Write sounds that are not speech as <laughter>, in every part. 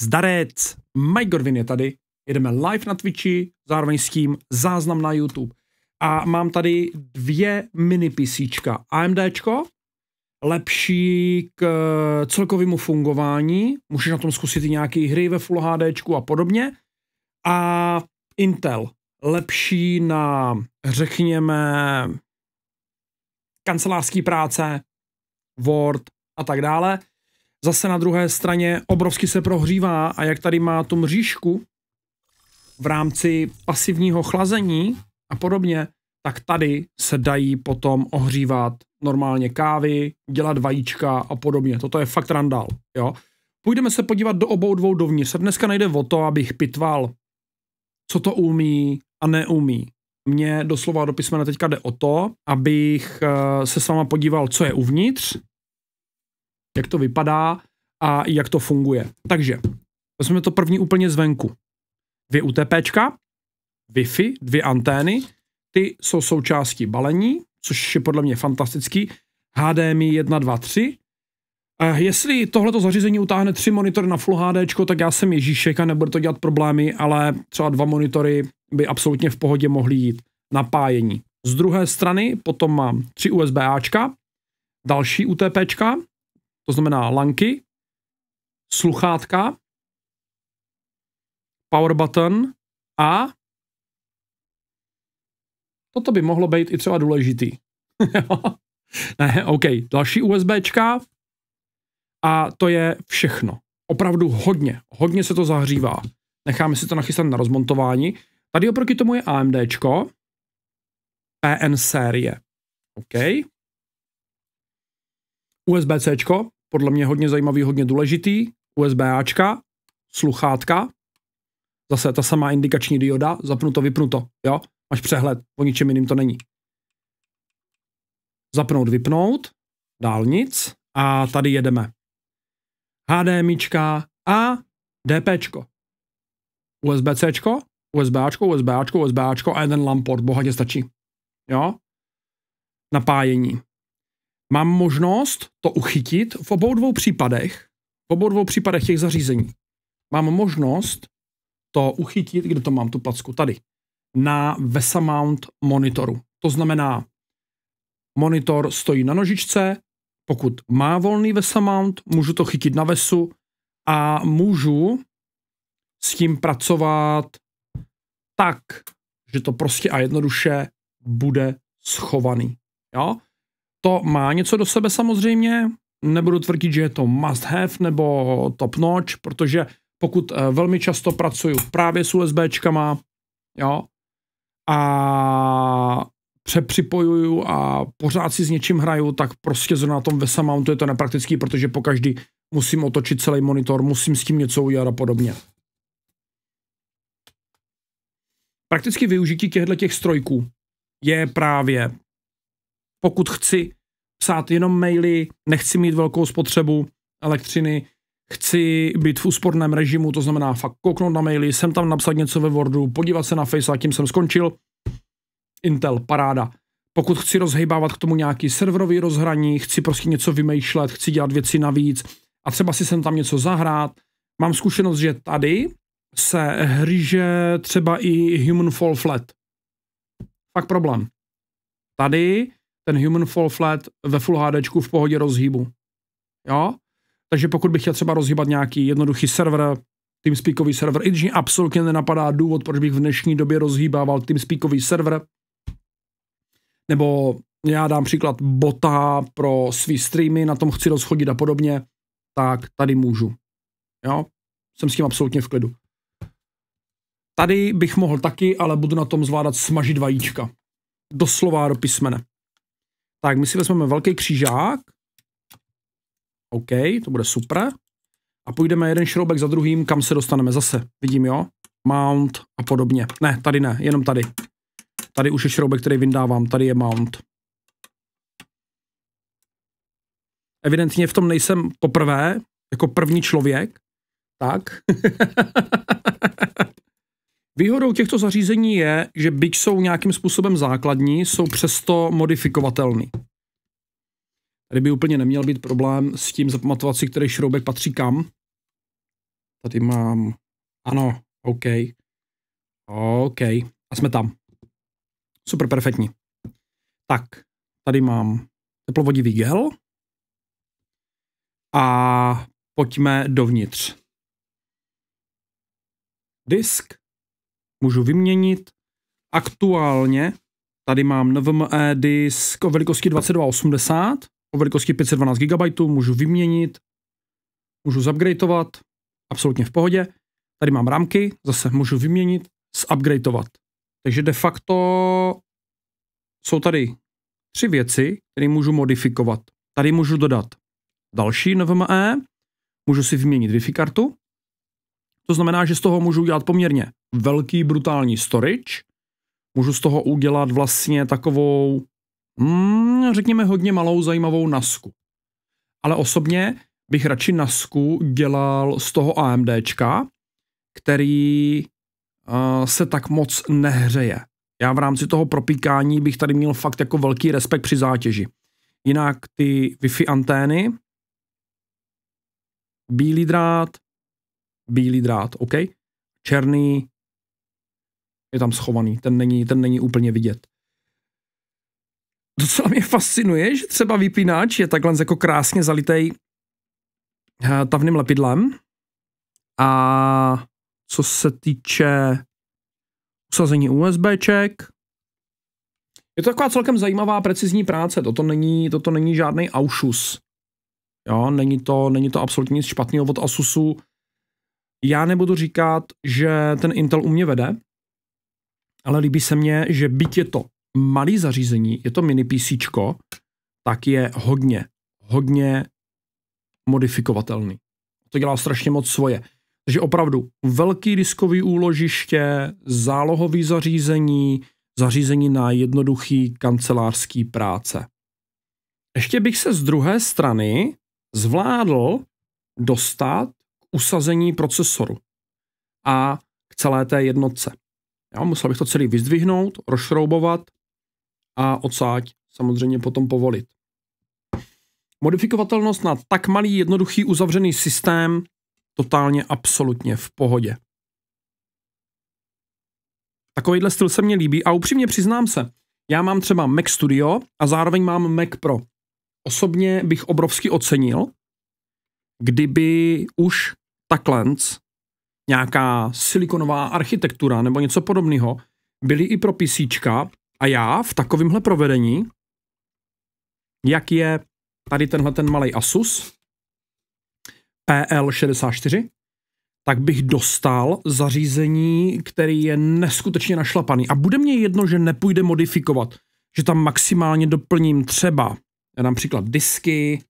Zdarec, Mike Godwin je tady, jedeme live na Twitchi, zároveň s tím záznam na YouTube. A mám tady dvě mini PCčka. AMDčko, lepší k eh, celkovému fungování, můžeš na tom zkusit i nějaké hry ve Full HDčku a podobně. A Intel, lepší na, řekněme, kancelářské práce, Word a tak dále zase na druhé straně obrovsky se prohřívá a jak tady má tu mřížku v rámci pasivního chlazení a podobně, tak tady se dají potom ohřívat normálně kávy, dělat vajíčka a podobně. Toto je fakt randál, jo. Půjdeme se podívat do obou dvou dovnitř. Dneska nejde o to, abych pitval, co to umí a neumí. Mně doslova do písmena teďka jde o to, abych eh, se s váma podíval, co je uvnitř, jak to vypadá a jak to funguje. Takže vezmeme to první úplně zvenku. Dvě UTPčka, Wi-Fi, dvě antény, ty jsou součástí balení, což je podle mě fantastický, HDMI 1, 2, 3. A jestli tohleto zařízení utáhne tři monitory na Full HD, tak já jsem Ježíšek a nebude to dělat problémy, ale třeba dva monitory by absolutně v pohodě mohly jít napájení. Z druhé strany potom mám tři USB USB-Ačka, další UTPčka, to znamená lanky, sluchátka, power button a toto by mohlo být i třeba důležitý. <laughs> ne, OK, další USBčka a to je všechno. Opravdu hodně, hodně se to zahřívá. Necháme si to nachystat na rozmontování. Tady oproti tomu je AMDčko, PN série. OK. USB-C, podle mě hodně zajímavý, hodně důležitý, USB-Ačka, sluchátka, zase ta samá indikační dioda, zapnuto, vypnuto, jo, máš přehled, o ničem jiným to není. Zapnout, vypnout, nic a tady jedeme. HDMI a DP. usb USB USB USBáčko, USB USBáčko a jeden LAN port, bohatě stačí. Jo? Napájení mám možnost to uchytit v obou dvou případech, v obou dvou případech těch zařízení. Mám možnost to uchytit, kde to mám tu placku, tady, na VESA mount monitoru. To znamená, monitor stojí na nožičce, pokud má volný VESA mount, můžu to chytit na VESu a můžu s tím pracovat tak, že to prostě a jednoduše bude schovaný. Jo? to má něco do sebe samozřejmě, nebudu tvrdit, že je to must have nebo top notch, protože pokud eh, velmi často pracuju právě s USBčkama, jo, a přepřipojuju a pořád si s něčím hraju, tak prostě zrovna na tom VESA mountu je to nepraktický, protože po každý musím otočit celý monitor, musím s tím něco udělat a podobně. Prakticky využití těchto těch strojků je právě pokud chci psát jenom maily, nechci mít velkou spotřebu elektřiny, chci být v úsporném režimu, to znamená fakt kouknout na maily, jsem tam napsat něco ve Wordu, podívat se na Face a tím jsem skončil. Intel, paráda. Pokud chci rozhejbávat k tomu nějaký serverový rozhraní, chci prostě něco vymýšlet, chci dělat věci navíc a třeba si sem tam něco zahrát, mám zkušenost, že tady se hryže třeba i Human Fall Flat. Fakt problém. Tady ten Human Fall Flat ve Full HD v pohodě rozhýbu. Jo? Takže pokud bych chtěl třeba rozhýbat nějaký jednoduchý server, TeamSpeakový server, i když mi absolutně nenapadá důvod, proč bych v dnešní době rozhýbával TeamSpeakový server, nebo já dám příklad bota pro svý streamy, na tom chci rozchodit a podobně, tak tady můžu. Jo? Jsem s tím absolutně v klidu. Tady bych mohl taky, ale budu na tom zvládat smažit vajíčka. Doslova do písmene. Tak, my si vezmeme velký křížák. OK, to bude super. A půjdeme jeden šroubek za druhým, kam se dostaneme zase. Vidím, jo? Mount a podobně. Ne, tady ne, jenom tady. Tady už je šroubek, který vyndávám. Tady je mount. Evidentně v tom nejsem poprvé, jako první člověk. Tak. <laughs> Výhodou těchto zařízení je, že byť jsou nějakým způsobem základní, jsou přesto modifikovatelný. Tady by úplně neměl být problém s tím zapamatovat si, který šroubek patří kam. Tady mám... Ano, OK. OK. A jsme tam. Super, perfektní. Tak, tady mám teplovodivý gel. A pojďme dovnitř. Disk můžu vyměnit. Aktuálně tady mám NVMe disk o velikosti 2280, o velikosti 512 GB, můžu vyměnit, můžu zupgradeovat, absolutně v pohodě. Tady mám rámky. zase můžu vyměnit, zupgradeovat. Takže de facto jsou tady tři věci, které můžu modifikovat. Tady můžu dodat další NVMe, můžu si vyměnit Wi-Fi kartu, to znamená, že z toho můžu udělat poměrně velký brutální storage, můžu z toho udělat vlastně takovou, hmm, řekněme, hodně malou zajímavou nasku. Ale osobně bych radši nasku dělal z toho AMDčka, který uh, se tak moc nehřeje. Já v rámci toho propíkání bych tady měl fakt jako velký respekt při zátěži. Jinak ty Wi-Fi antény, bílý drát, bílý drát, OK, černý, je tam schovaný, ten není, ten není úplně vidět. Docela mě fascinuje, že třeba vypínač je takhle jako krásně zalitý eh, tavným lepidlem a co se týče usazení USBček, je to taková celkem zajímavá precizní práce, toto není, toto není žádný aušus. Jo, není to, není to absolutně nic špatného od Asusu. Já nebudu říkat, že ten Intel u mě vede, ale líbí se mně, že byť je to malý zařízení, je to mini PC, tak je hodně, hodně modifikovatelný. To dělá strašně moc svoje. Takže opravdu velký diskový úložiště, zálohový zařízení, zařízení na jednoduchý kancelářský práce. Ještě bych se z druhé strany zvládl dostat k usazení procesoru a k celé té jednotce. Já musel bych to celý vyzdvihnout, rozšroubovat a odsáď samozřejmě potom povolit. Modifikovatelnost na tak malý, jednoduchý, uzavřený systém totálně absolutně v pohodě. Takovýhle styl se mně líbí a upřímně přiznám se, já mám třeba Mac Studio a zároveň mám Mac Pro. Osobně bych obrovsky ocenil, kdyby už takhle nějaká silikonová architektura nebo něco podobného, byly i pro PC. A já v takovémhle provedení, jak je tady tenhle ten malý Asus PL64, tak bych dostal zařízení, který je neskutečně našlapaný. A bude mě jedno, že nepůjde modifikovat, že tam maximálně doplním třeba například disky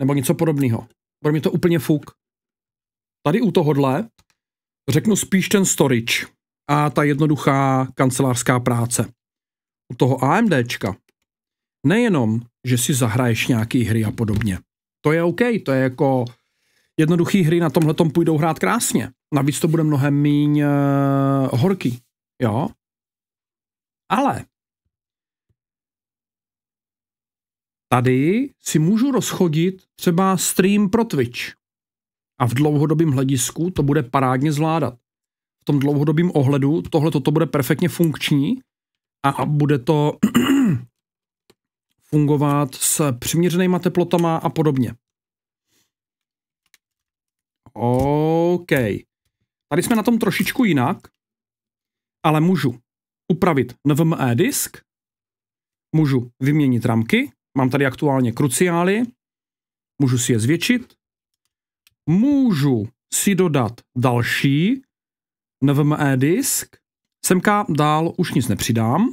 nebo něco podobného. Pro mě to úplně fuk. Tady u tohohle Řeknu spíš ten storage a ta jednoduchá kancelářská práce. U toho AMDčka nejenom, že si zahraješ nějaký hry a podobně. To je OK, to je jako jednoduché hry na tomhle tom půjdou hrát krásně. Navíc to bude mnohem míň uh, horký, jo. Ale tady si můžu rozchodit třeba stream pro Twitch a v dlouhodobém hledisku to bude parádně zvládat. V tom dlouhodobém ohledu tohle toto bude perfektně funkční a bude to <clears throat> fungovat s přiměřenýma teplotama a podobně. OK. Tady jsme na tom trošičku jinak, ale můžu upravit NVMe disk, můžu vyměnit ramky, mám tady aktuálně kruciály, můžu si je zvětšit, můžu si dodat další NVMe disk, semka dál už nic nepřidám,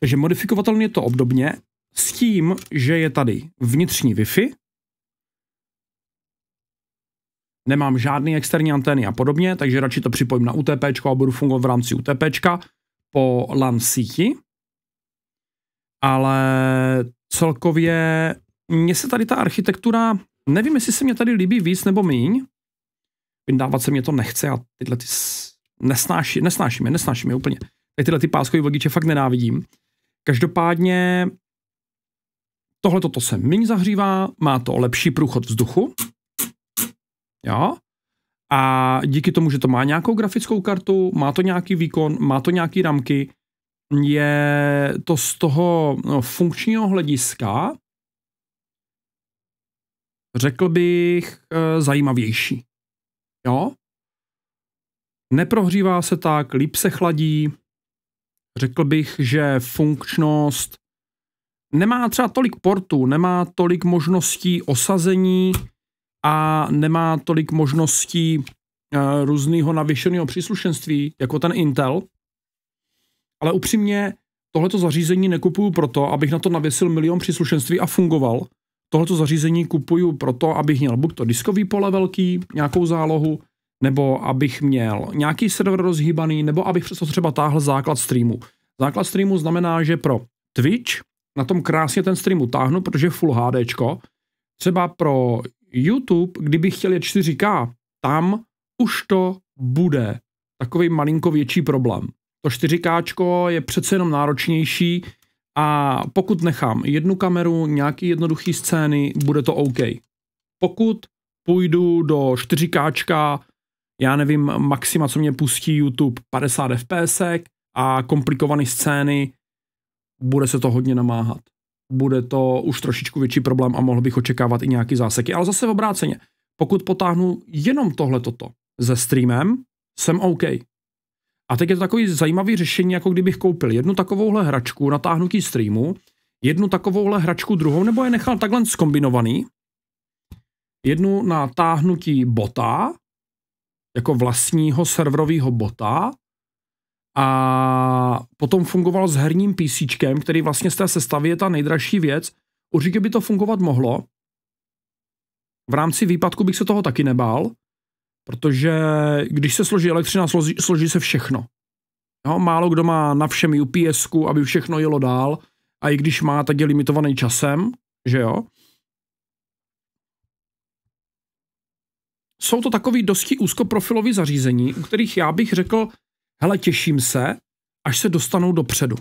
takže modifikovatelně to obdobně s tím, že je tady vnitřní Wi-Fi, nemám žádný externí antény a podobně, takže radši to připojím na UTP a budu fungovat v rámci UTP po LAN síti. Ale celkově mně se tady ta architektura Nevím, jestli se mě tady líbí víc nebo míň. Vyndávat se mě to nechce a tyhle ty nesnáší, nesnáším je, nesnáším je úplně. Tady tyhle ty páskové vodiče fakt nenávidím. Každopádně tohle toto se méně zahřívá, má to lepší průchod vzduchu. Jo. A díky tomu, že to má nějakou grafickou kartu, má to nějaký výkon, má to nějaký ramky, je to z toho no, funkčního hlediska řekl bych, eh, zajímavější. Jo? Neprohřívá se tak, líp se chladí. Řekl bych, že funkčnost nemá třeba tolik portů, nemá tolik možností osazení a nemá tolik možností eh, různého navěšeného příslušenství, jako ten Intel. Ale upřímně, tohleto zařízení nekupuju proto, abych na to navěsil milion příslušenství a fungoval, tohleto zařízení kupuju proto, abych měl buď to diskový pole velký, nějakou zálohu, nebo abych měl nějaký server rozhýbaný, nebo abych přesto třeba táhl základ streamu. Základ streamu znamená, že pro Twitch na tom krásně ten stream utáhnu, protože je full HD. Třeba pro YouTube, kdybych chtěl je 4K, tam už to bude takový malinko větší problém. To 4K je přece jenom náročnější, a pokud nechám jednu kameru, nějaký jednoduchý scény, bude to OK. Pokud půjdu do 4K, já nevím, maxima, co mě pustí YouTube, 50 fps a komplikované scény, bude se to hodně namáhat. Bude to už trošičku větší problém a mohl bych očekávat i nějaký záseky. Ale zase v obráceně, pokud potáhnu jenom tohle toto se streamem, jsem OK. A teď je to takový zajímavý řešení, jako kdybych koupil jednu takovouhle hračku, natáhnutí streamu, jednu takovouhle hračku druhou, nebo je nechal takhle zkombinovaný, jednu natáhnutí bota, jako vlastního serverového bota, a potom fungoval s herním PC, který vlastně z té sestavy je ta nejdražší věc. Určitě by to fungovat mohlo. V rámci výpadku bych se toho taky nebál, Protože když se složí elektřina, složí, složí se všechno. Jo, málo kdo má na všem ups aby všechno jelo dál a i když má, tak je limitovaný časem, že jo. Jsou to takový dosti úzkoprofilový zařízení, u kterých já bych řekl, hele, těším se, až se dostanou dopředu.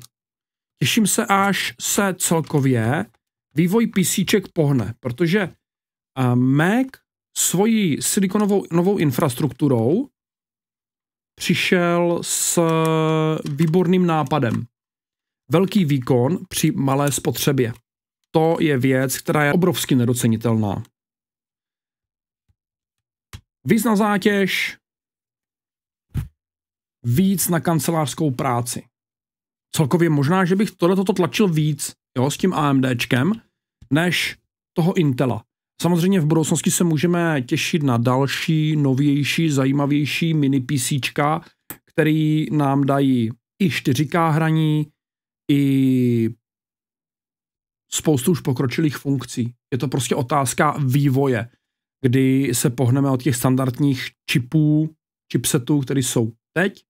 Těším se, až se celkově vývoj PCček pohne, protože eh, Mac svojí silikonovou novou infrastrukturou přišel s eh, výborným nápadem. Velký výkon při malé spotřebě. To je věc, která je obrovsky nedocenitelná. Víc na zátěž, víc na kancelářskou práci. Celkově možná, že bych tohle toto tlačil víc jo, s tím AMDčkem, než toho Intela. Samozřejmě v budoucnosti se můžeme těšit na další, novější, zajímavější mini PC, který nám dají i 4K hraní, i spoustu už pokročilých funkcí. Je to prostě otázka vývoje, kdy se pohneme od těch standardních čipů, chipsetů, které jsou teď,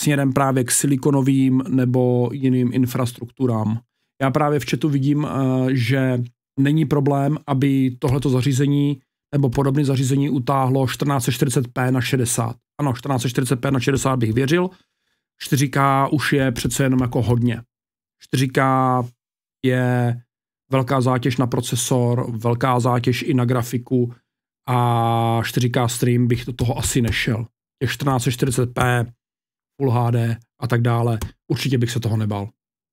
směrem právě k silikonovým nebo jiným infrastrukturám. Já právě v chatu vidím, eh, že není problém, aby tohleto zařízení nebo podobné zařízení utáhlo 1440p na 60. Ano, 1440p na 60 bych věřil. 4K už je přece jenom jako hodně. 4K je velká zátěž na procesor, velká zátěž i na grafiku a 4K stream bych do toho asi nešel. Je 1440p, Full HD a tak dále, určitě bych se toho nebal.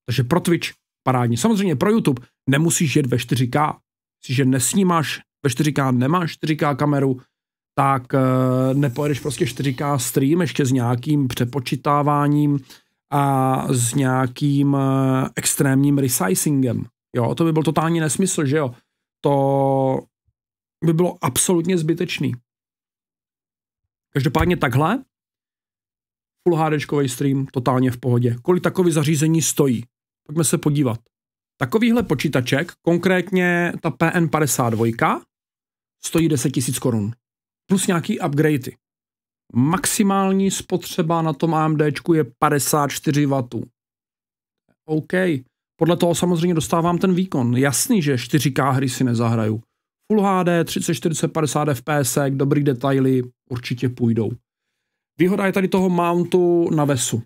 Takže pro Twitch parádní. Samozřejmě pro YouTube nemusíš jet ve 4K. že nesnímáš ve 4K, nemáš 4K kameru, tak eh, nepojedeš prostě 4K stream ještě s nějakým přepočítáváním a s nějakým eh, extrémním resizingem. Jo, to by byl totální nesmysl, že jo. To by bylo absolutně zbytečný. Každopádně takhle, full HD stream, totálně v pohodě. Kolik takový zařízení stojí? Pojďme se podívat. Takovýhle počítaček, konkrétně ta PN52, stojí 10 000 korun. Plus nějaký upgradey. Maximální spotřeba na tom AMD je 54 W. OK. Podle toho samozřejmě dostávám ten výkon. Jasný, že 4K hry si nezahraju. Full HD, 3040, 50 FPS, dobrý detaily určitě půjdou. Výhoda je tady toho mountu na VESu.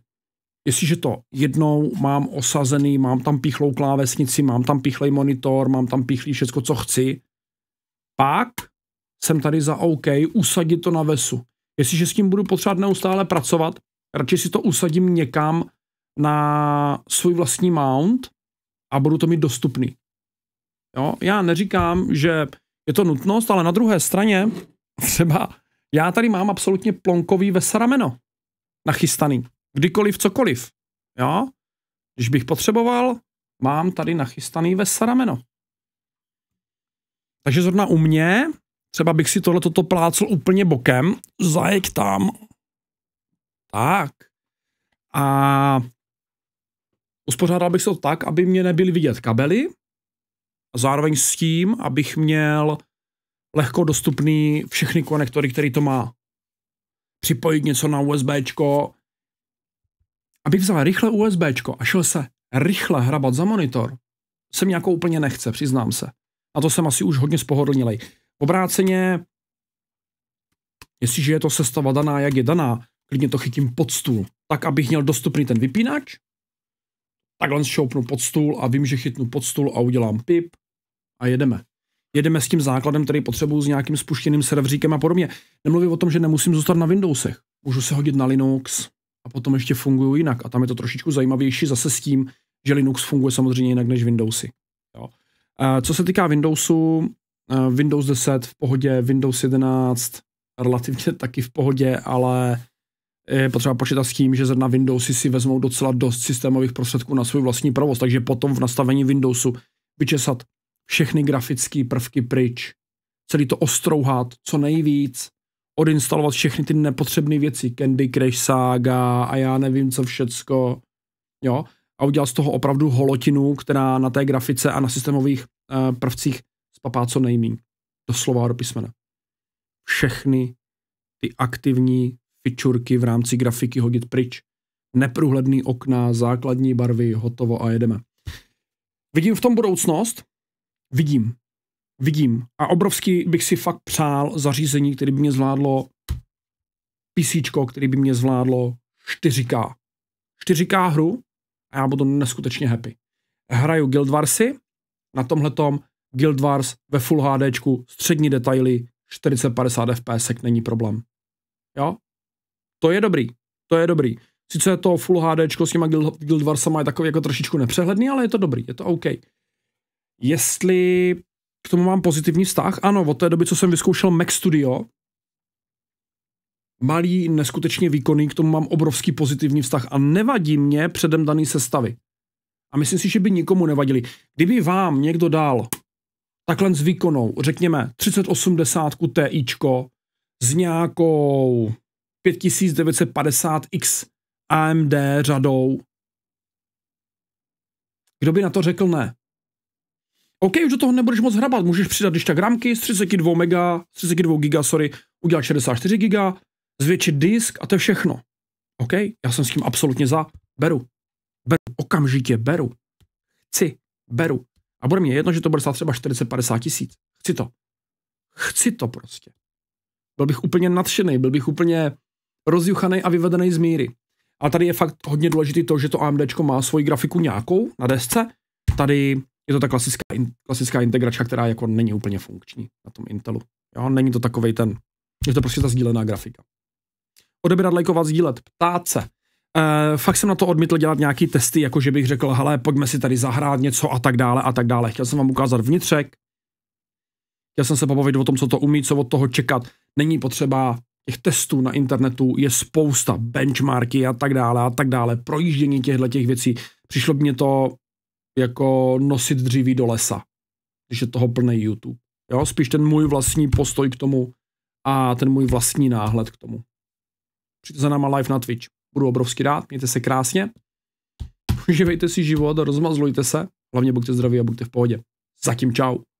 Jestliže to jednou mám osazený, mám tam píchlou klávesnici, mám tam píchlej monitor, mám tam píchlý všecko, co chci, pak jsem tady za OK, usadit to na vesu. Jestliže s tím budu potřebovat neustále pracovat, radši si to usadím někam na svůj vlastní mount a budu to mít dostupný. Jo? Já neříkám, že je to nutnost, ale na druhé straně třeba já tady mám absolutně plonkový veserameno nachystaný. Kdykoliv, cokoliv. Jo? Když bych potřeboval, mám tady nachystaný rameno. Takže zrovna u mě, třeba bych si tohle toto plácl úplně bokem, zajek tam. Tak. A uspořádal bych se to tak, aby mě nebyly vidět kabely, a zároveň s tím, abych měl lehko dostupný všechny konektory, který to má. Připojit něco na USB, aby vzal rychle USBčko a šel se rychle hrabat za monitor, se mi jako úplně nechce, přiznám se. A to jsem asi už hodně spohodlnilej. Obráceně, jestliže je to sestava daná, jak je daná, klidně to chytím pod stůl, tak abych měl dostupný ten vypínač, takhle šoupnu pod stůl a vím, že chytnu pod stůl a udělám pip a jedeme. Jedeme s tím základem, který potřebuju s nějakým spuštěným serveříkem a podobně. Nemluvím o tom, že nemusím zůstat na Windowsech. Můžu se hodit na Linux, a potom ještě fungují jinak. A tam je to trošičku zajímavější zase s tím, že Linux funguje samozřejmě jinak než Windowsy. Jo. A co se týká Windowsu, eh, Windows 10 v pohodě, Windows 11 relativně <laughs> taky v pohodě, ale je potřeba počítat s tím, že zrovna Windowsy si vezmou docela dost systémových prostředků na svůj vlastní provoz, takže potom v nastavení Windowsu vyčesat všechny grafické prvky pryč, celý to ostrouhat co nejvíc, odinstalovat všechny ty nepotřebné věci, Candy Crush Saga a já nevím co všecko, jo, a udělal z toho opravdu holotinu, která na té grafice a na systémových uh, prvcích spapá co nejmín. Doslova do písmena. Všechny ty aktivní fičurky v rámci grafiky hodit pryč. Neprůhledný okna, základní barvy, hotovo a jedeme. Vidím v tom budoucnost, vidím, vidím. A obrovsky bych si fakt přál zařízení, které by mě zvládlo PC, který by mě zvládlo 4K. 4K hru a já budu neskutečně happy. Hraju Guild Warsy, na tomhletom Guild Wars ve Full HD, střední detaily, 40-50 fps není problém. Jo? To je dobrý, to je dobrý. Sice to Full HD s těma Guild, Guild Warsama je takový jako trošičku nepřehledný, ale je to dobrý, je to OK. Jestli tomu mám pozitivní vztah. Ano, od té doby, co jsem vyzkoušel Mac Studio, malý, neskutečně výkonný, k tomu mám obrovský pozitivní vztah a nevadí mě předem daný sestavy. A myslím si, že by nikomu nevadili. Kdyby vám někdo dal takhle s výkonou, řekněme 3080 Tičko s nějakou 5950X AMD řadou, kdo by na to řekl ne? OK, už do toho nebudeš moc hrabat, můžeš přidat když tak ramky z 32 mega, 32 giga, sorry, udělat 64 giga, zvětšit disk a to je všechno. OK, já jsem s tím absolutně za, beru, beru, okamžitě beru, chci, beru. A bude mě jedno, že to bude stát třeba 40-50 tisíc. Chci to. Chci to prostě. Byl bych úplně nadšený, byl bych úplně rozjuchaný a vyvedený z míry. A tady je fakt hodně důležité to, že to AMD má svoji grafiku nějakou na desce. Tady je to ta klasická, klasická integračka, která jako není úplně funkční na tom Intelu. Jo, není to takový ten, je to prostě ta sdílená grafika. Odebírat, lajkovat, sdílet, ptát se. E, fakt jsem na to odmítl dělat nějaký testy, jako že bych řekl, hele, pojďme si tady zahrát něco a tak dále a tak dále. Chtěl jsem vám ukázat vnitřek, chtěl jsem se pobavit o tom, co to umí, co od toho čekat. Není potřeba těch testů na internetu je spousta, benchmarky a tak dále a tak dále, projíždění těchto těch věcí. Přišlo by mě to jako nosit dříví do lesa, když je toho plný YouTube. Jo, spíš ten můj vlastní postoj k tomu a ten můj vlastní náhled k tomu. Přijďte za náma live na Twitch. Budu obrovsky rád, mějte se krásně. Užívejte si život a rozmazlujte se. Hlavně buďte zdraví a buďte v pohodě. Zatím čau.